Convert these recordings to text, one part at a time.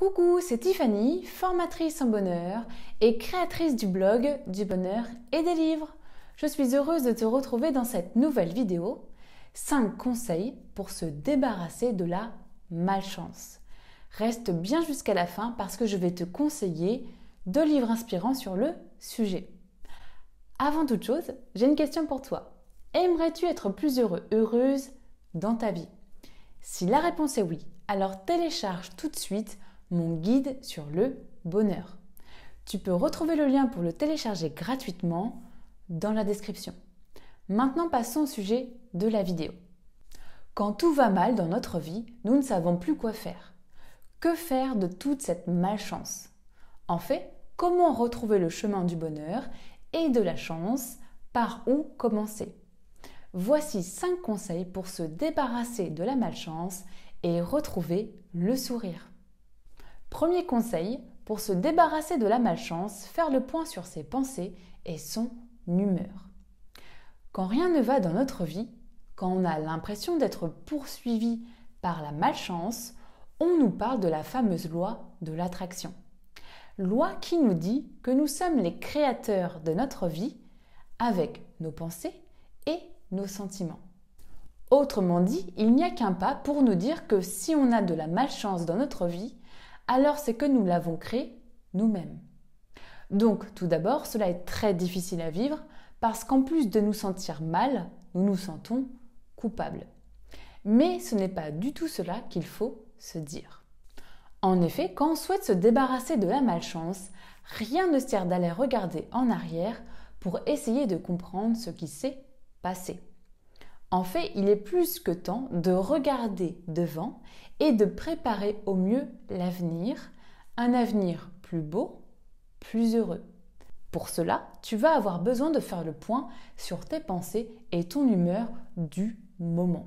Coucou, c'est Tiffany, formatrice en bonheur et créatrice du blog du bonheur et des livres. Je suis heureuse de te retrouver dans cette nouvelle vidéo 5 conseils pour se débarrasser de la malchance. Reste bien jusqu'à la fin parce que je vais te conseiller deux livres inspirants sur le sujet. Avant toute chose, j'ai une question pour toi. Aimerais-tu être plus heureux, heureuse dans ta vie Si la réponse est oui, alors télécharge tout de suite mon guide sur le bonheur. Tu peux retrouver le lien pour le télécharger gratuitement dans la description. Maintenant passons au sujet de la vidéo. Quand tout va mal dans notre vie, nous ne savons plus quoi faire. Que faire de toute cette malchance En fait, comment retrouver le chemin du bonheur et de la chance Par où commencer Voici 5 conseils pour se débarrasser de la malchance et retrouver le sourire. Premier conseil, pour se débarrasser de la malchance, faire le point sur ses pensées et son humeur. Quand rien ne va dans notre vie, quand on a l'impression d'être poursuivi par la malchance, on nous parle de la fameuse loi de l'attraction. Loi qui nous dit que nous sommes les créateurs de notre vie avec nos pensées et nos sentiments. Autrement dit, il n'y a qu'un pas pour nous dire que si on a de la malchance dans notre vie, alors c'est que nous l'avons créé nous-mêmes. Donc tout d'abord, cela est très difficile à vivre parce qu'en plus de nous sentir mal, nous nous sentons coupables. Mais ce n'est pas du tout cela qu'il faut se dire. En effet, quand on souhaite se débarrasser de la malchance, rien ne sert d'aller regarder en arrière pour essayer de comprendre ce qui s'est passé. En fait, il est plus que temps de regarder devant et de préparer au mieux l'avenir, un avenir plus beau, plus heureux. Pour cela, tu vas avoir besoin de faire le point sur tes pensées et ton humeur du moment.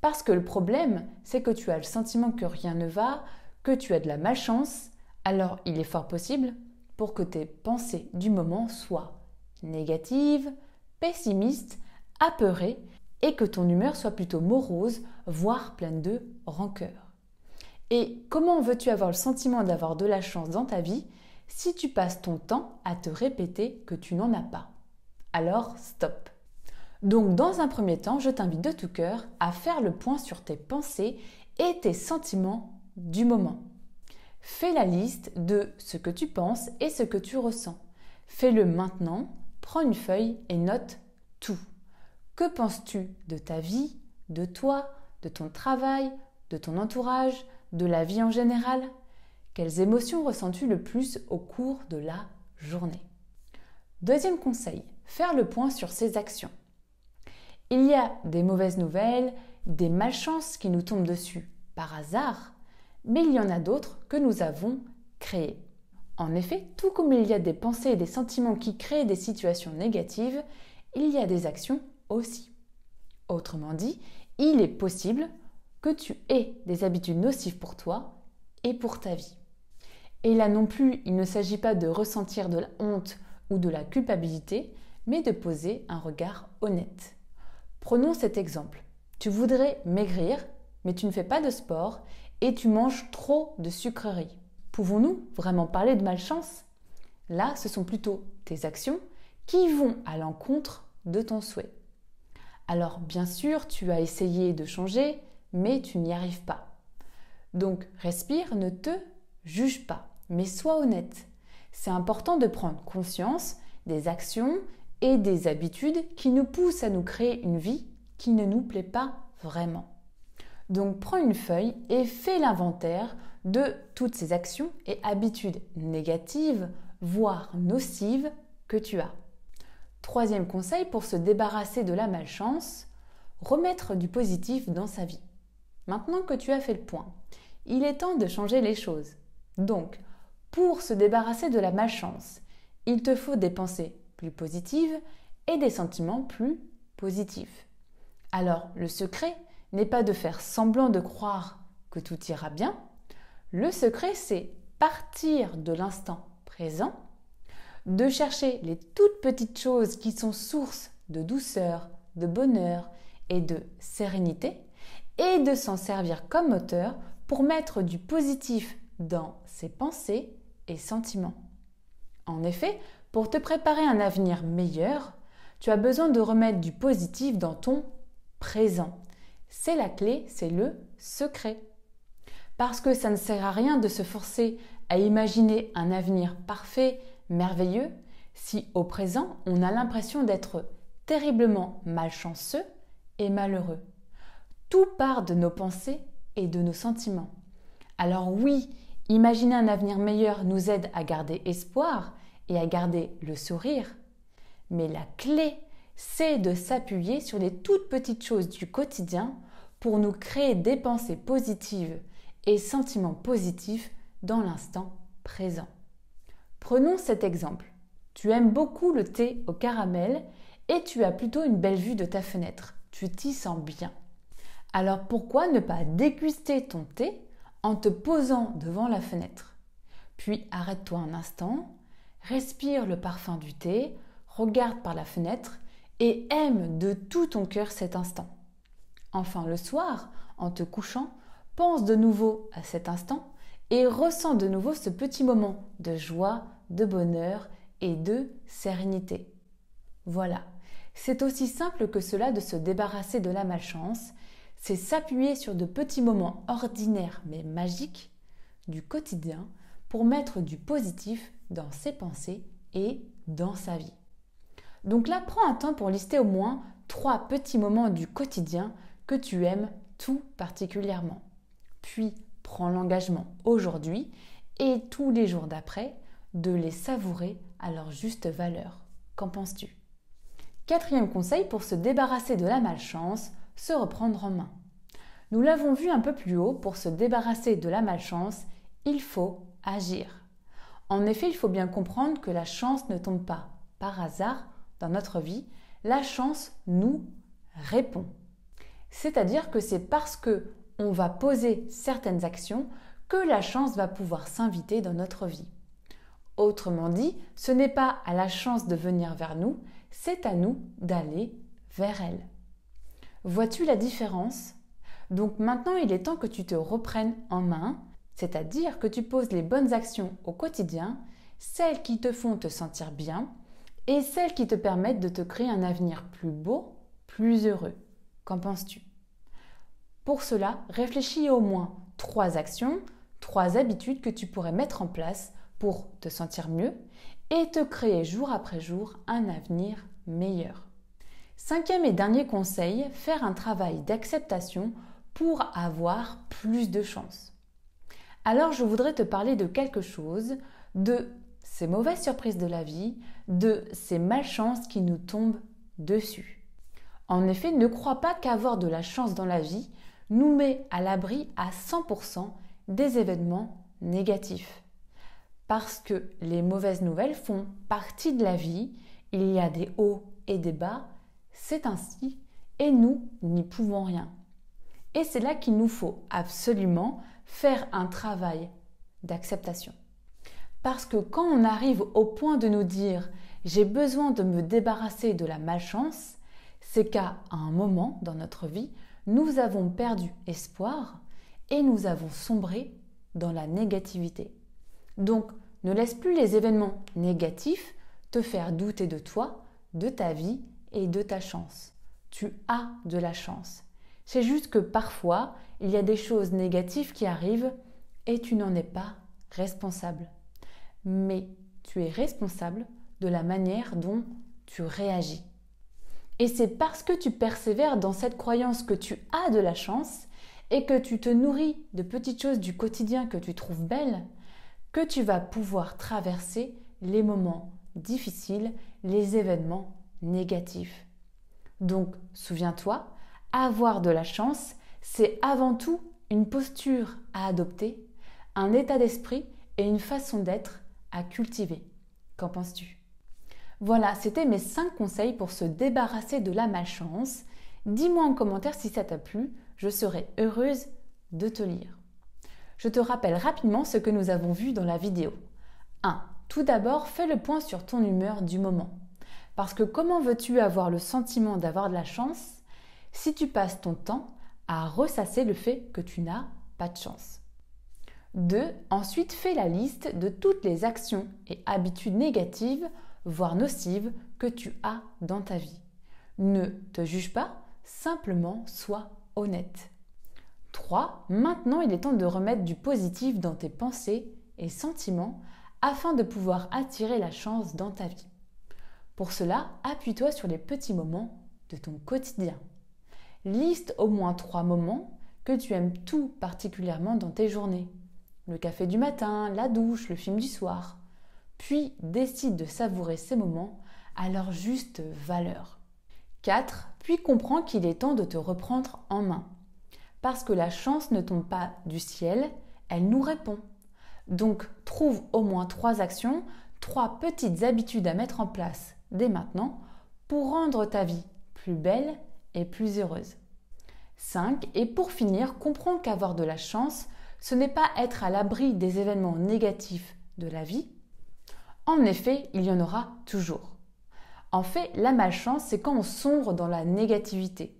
Parce que le problème, c'est que tu as le sentiment que rien ne va, que tu as de la malchance, alors il est fort possible pour que tes pensées du moment soient négatives, pessimistes, apeurées et que ton humeur soit plutôt morose, voire pleine de rancœur. Et comment veux-tu avoir le sentiment d'avoir de la chance dans ta vie si tu passes ton temps à te répéter que tu n'en as pas Alors, stop. Donc, dans un premier temps, je t'invite de tout cœur à faire le point sur tes pensées et tes sentiments du moment. Fais la liste de ce que tu penses et ce que tu ressens. Fais-le maintenant, prends une feuille et note tout. Que penses-tu de ta vie, de toi, de ton travail, de ton entourage, de la vie en général Quelles émotions ressens-tu le plus au cours de la journée Deuxième conseil, faire le point sur ses actions. Il y a des mauvaises nouvelles, des malchances qui nous tombent dessus par hasard, mais il y en a d'autres que nous avons créées. En effet, tout comme il y a des pensées et des sentiments qui créent des situations négatives, il y a des actions aussi. Autrement dit, il est possible que tu aies des habitudes nocives pour toi et pour ta vie. Et là non plus, il ne s'agit pas de ressentir de la honte ou de la culpabilité, mais de poser un regard honnête. Prenons cet exemple. Tu voudrais maigrir, mais tu ne fais pas de sport et tu manges trop de sucreries. Pouvons-nous vraiment parler de malchance Là, ce sont plutôt tes actions qui vont à l'encontre de ton souhait. Alors bien sûr, tu as essayé de changer, mais tu n'y arrives pas. Donc respire, ne te juge pas, mais sois honnête. C'est important de prendre conscience des actions et des habitudes qui nous poussent à nous créer une vie qui ne nous plaît pas vraiment. Donc prends une feuille et fais l'inventaire de toutes ces actions et habitudes négatives, voire nocives, que tu as. Troisième conseil pour se débarrasser de la malchance, remettre du positif dans sa vie. Maintenant que tu as fait le point, il est temps de changer les choses. Donc, pour se débarrasser de la malchance, il te faut des pensées plus positives et des sentiments plus positifs. Alors, le secret n'est pas de faire semblant de croire que tout ira bien. Le secret, c'est partir de l'instant présent de chercher les toutes petites choses qui sont sources de douceur, de bonheur et de sérénité, et de s'en servir comme moteur pour mettre du positif dans ses pensées et sentiments. En effet, pour te préparer un avenir meilleur, tu as besoin de remettre du positif dans ton présent. C'est la clé, c'est le secret. Parce que ça ne sert à rien de se forcer à imaginer un avenir parfait merveilleux si au présent on a l'impression d'être terriblement malchanceux et malheureux. Tout part de nos pensées et de nos sentiments. Alors oui, imaginer un avenir meilleur nous aide à garder espoir et à garder le sourire. Mais la clé, c'est de s'appuyer sur les toutes petites choses du quotidien pour nous créer des pensées positives et sentiments positifs dans l'instant présent. Prenons cet exemple. Tu aimes beaucoup le thé au caramel et tu as plutôt une belle vue de ta fenêtre. Tu t'y sens bien. Alors pourquoi ne pas déguster ton thé en te posant devant la fenêtre Puis arrête-toi un instant, respire le parfum du thé, regarde par la fenêtre et aime de tout ton cœur cet instant. Enfin le soir, en te couchant, pense de nouveau à cet instant et ressens de nouveau ce petit moment de joie, de bonheur et de sérénité. Voilà. C'est aussi simple que cela de se débarrasser de la malchance, c'est s'appuyer sur de petits moments ordinaires mais magiques du quotidien pour mettre du positif dans ses pensées et dans sa vie. Donc là, prends un temps pour lister au moins trois petits moments du quotidien que tu aimes tout particulièrement. Puis prends l'engagement aujourd'hui et tous les jours d'après de les savourer à leur juste valeur. Qu'en penses-tu Quatrième conseil pour se débarrasser de la malchance, se reprendre en main. Nous l'avons vu un peu plus haut, pour se débarrasser de la malchance, il faut agir. En effet, il faut bien comprendre que la chance ne tombe pas par hasard dans notre vie, la chance nous répond. C'est-à-dire que c'est parce que on va poser certaines actions que la chance va pouvoir s'inviter dans notre vie. Autrement dit, ce n'est pas à la chance de venir vers nous, c'est à nous d'aller vers elle. Vois-tu la différence Donc maintenant, il est temps que tu te reprennes en main, c'est-à-dire que tu poses les bonnes actions au quotidien, celles qui te font te sentir bien et celles qui te permettent de te créer un avenir plus beau, plus heureux. Qu'en penses-tu Pour cela, réfléchis au moins trois actions, trois habitudes que tu pourrais mettre en place pour te sentir mieux et te créer jour après jour un avenir meilleur. Cinquième et dernier conseil, faire un travail d'acceptation pour avoir plus de chance. Alors je voudrais te parler de quelque chose, de ces mauvaises surprises de la vie, de ces malchances qui nous tombent dessus. En effet, ne crois pas qu'avoir de la chance dans la vie nous met à l'abri à 100% des événements négatifs parce que les mauvaises nouvelles font partie de la vie, il y a des hauts et des bas, c'est ainsi, et nous n'y pouvons rien. Et c'est là qu'il nous faut absolument faire un travail d'acceptation. Parce que quand on arrive au point de nous dire j'ai besoin de me débarrasser de la malchance, c'est qu'à un moment dans notre vie, nous avons perdu espoir et nous avons sombré dans la négativité. Donc, ne laisse plus les événements négatifs te faire douter de toi, de ta vie et de ta chance. Tu as de la chance. C'est juste que parfois, il y a des choses négatives qui arrivent et tu n'en es pas responsable. Mais tu es responsable de la manière dont tu réagis. Et c'est parce que tu persévères dans cette croyance que tu as de la chance et que tu te nourris de petites choses du quotidien que tu trouves belles que tu vas pouvoir traverser les moments difficiles, les événements négatifs. Donc, souviens-toi, avoir de la chance, c'est avant tout une posture à adopter, un état d'esprit et une façon d'être à cultiver. Qu'en penses-tu Voilà, c'était mes 5 conseils pour se débarrasser de la malchance. Dis-moi en commentaire si ça t'a plu, je serai heureuse de te lire. Je te rappelle rapidement ce que nous avons vu dans la vidéo. 1. Tout d'abord, fais le point sur ton humeur du moment. Parce que comment veux-tu avoir le sentiment d'avoir de la chance si tu passes ton temps à ressasser le fait que tu n'as pas de chance 2. Ensuite, fais la liste de toutes les actions et habitudes négatives, voire nocives, que tu as dans ta vie. Ne te juge pas, simplement sois honnête. 3. Maintenant, il est temps de remettre du positif dans tes pensées et sentiments afin de pouvoir attirer la chance dans ta vie. Pour cela, appuie-toi sur les petits moments de ton quotidien. Liste au moins 3 moments que tu aimes tout particulièrement dans tes journées. Le café du matin, la douche, le film du soir. Puis décide de savourer ces moments à leur juste valeur. 4. Puis comprends qu'il est temps de te reprendre en main. Parce que la chance ne tombe pas du ciel, elle nous répond. Donc trouve au moins trois actions, trois petites habitudes à mettre en place dès maintenant pour rendre ta vie plus belle et plus heureuse. 5. Et pour finir, comprends qu'avoir de la chance, ce n'est pas être à l'abri des événements négatifs de la vie. En effet, il y en aura toujours. En fait, la malchance, c'est quand on sombre dans la négativité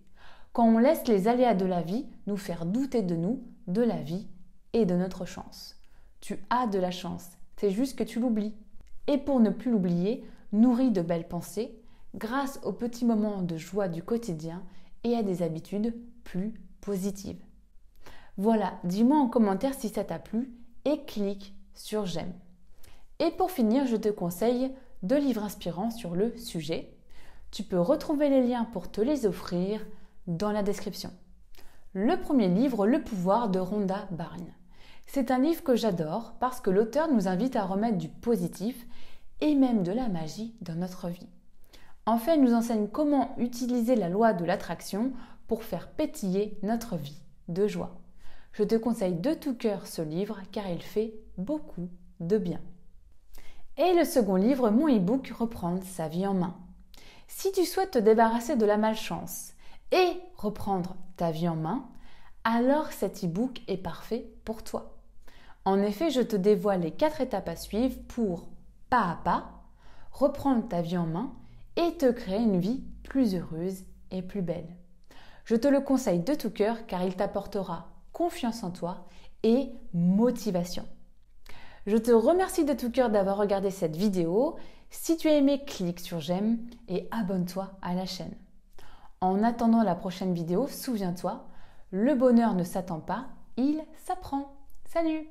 quand on laisse les aléas de la vie nous faire douter de nous, de la vie et de notre chance. Tu as de la chance, c'est juste que tu l'oublies. Et pour ne plus l'oublier, nourris de belles pensées, grâce aux petits moments de joie du quotidien et à des habitudes plus positives. Voilà, dis-moi en commentaire si ça t'a plu et clique sur j'aime. Et pour finir, je te conseille deux livres inspirants sur le sujet. Tu peux retrouver les liens pour te les offrir dans la description. Le premier livre, Le pouvoir de Rhonda Barnes. C'est un livre que j'adore parce que l'auteur nous invite à remettre du positif et même de la magie dans notre vie. En fait, il nous enseigne comment utiliser la loi de l'attraction pour faire pétiller notre vie de joie. Je te conseille de tout cœur ce livre car il fait beaucoup de bien. Et le second livre, mon e-book Reprendre sa vie en main. Si tu souhaites te débarrasser de la malchance, et reprendre ta vie en main, alors cet e-book est parfait pour toi. En effet, je te dévoile les quatre étapes à suivre pour, pas à pas, reprendre ta vie en main et te créer une vie plus heureuse et plus belle. Je te le conseille de tout cœur car il t'apportera confiance en toi et motivation. Je te remercie de tout cœur d'avoir regardé cette vidéo. Si tu as aimé, clique sur j'aime et abonne-toi à la chaîne. En attendant la prochaine vidéo, souviens-toi, le bonheur ne s'attend pas, il s'apprend. Salut